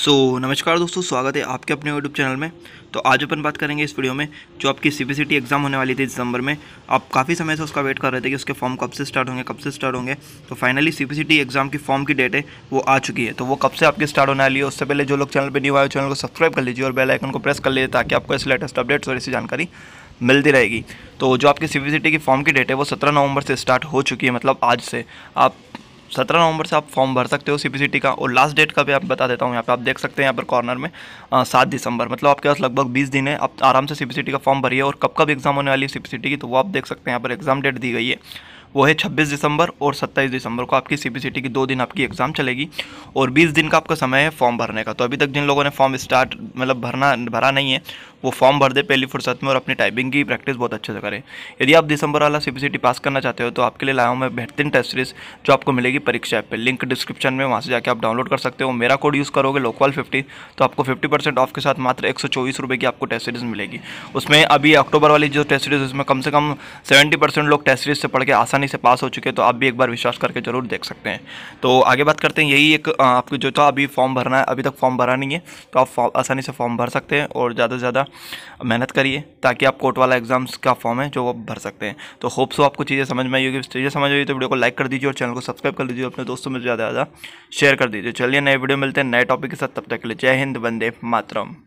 सो so, नमस्कार दोस्तों स्वागत है आपके अपने यूट्यूब चैनल में तो आज अपन बात करेंगे इस वीडियो में जो आपकी सी पी एग्ज़ाम होने वाली थी दिसंबर में आप काफ़ी समय से उसका वेट कर रहे थे कि उसके फॉर्म कब से स्टार्ट होंगे कब से स्टार्ट होंगे तो फाइनली सी पी एग्ज़ाम की फॉर्म की डेट है वो आ चुकी है तो वो कब से आपकी स्टार्ट होने वाली है उससे पहले जो लोग चैनल पर न्यू आए चैनल को सब्सक्राइब कर लीजिए और बेलाइकन को प्रेस कर लीजिए ताकि आपको ऐसे लेटेस्ट अपडेट्स और ऐसी जानकारी मिलती रहेगी तो जो आपकी सी की फॉर्म की डेट है वो सत्रह नवंबर से स्टार्ट हो चुकी है मतलब आज से आप सत्रह नवंबर से आप फॉर्म भर सकते हो सीपीसीटी का और लास्ट डेट का भी आप बता देता हूँ यहाँ पे आप देख सकते हैं यहाँ पर कॉर्नर में सात दिसंबर मतलब आपके पास लगभग बीस दिन है आप आराम से सी का फॉर्म भरिए और कब कब एग्जाम होने वाली है सी की तो वो आप देख सकते हैं यहाँ पर एग्जाम डेट दी गई है वो है छब्बीस दिसंबर और सत्ताईस दिसंबर को आपकी सी की दो दिन आपकी एग्ज़ाम चलेगी और बीस दिन का आपका समय है फॉर्म भरने का तो अभी तक जिन लोगों ने फॉर्म स्टार्ट मतलब भरना भरा नहीं है वो फॉर्म भर दे पहली फुर्सत में और अपनी टाइपिंग की प्रैक्टिस बहुत अच्छे से करें यदि आप दिसंबर वाला सी पास करना चाहते हो तो आपके लिए लाया हूँ मैं बेहतरीन टेस्ट सीरीज जो आपको मिलेगी परीक्षा ऐप पर लिंक डिस्क्रिप्शन में वहाँ से जाकर आप डाउनलोड कर सकते हो मेरा कोड यूज़ करोगे लोकवाल फिफ्टी तो आपको फिफ्टी परसेंट ऑफ के साथ मात्र एक रुपए की आपको टेस्ट सीरीज मिलेगी उसमें अभी अक्टूबर वाली जो टेस्ट सीरीज उसमें कम से कम सेवेंटी लोग टेस्ट सीरीज से पढ़ के आसानी आसानी से पास हो चुके हैं तो आप भी एक बार विश्वास करके ज़रूर देख सकते हैं तो आगे बात करते हैं यही एक आपको जो था अभी फॉर्म भरना है अभी तक फॉर्म भरा नहीं है तो आप आसानी से फॉर्म भर सकते हैं और ज़्यादा से ज़्यादा मेहनत करिए ताकि आप कोर्ट वाला एग्जाम्स का फॉर्म है जो वो भर सकते हैं तो होप्स हो आपको चीज़ें समझ में आई होगी चीज़ें समझ आई तो वीडियो को लाइक कर दीजिए और चैनल को सब्सक्राइब कर दीजिए अपने दोस्तों में ज़्यादा ज़्यादा शेयर कर दीजिए चलिए नए वीडियो मिलते हैं नए टॉपिक के साथ तब तक के लिए जय हिंद वंदे मातरम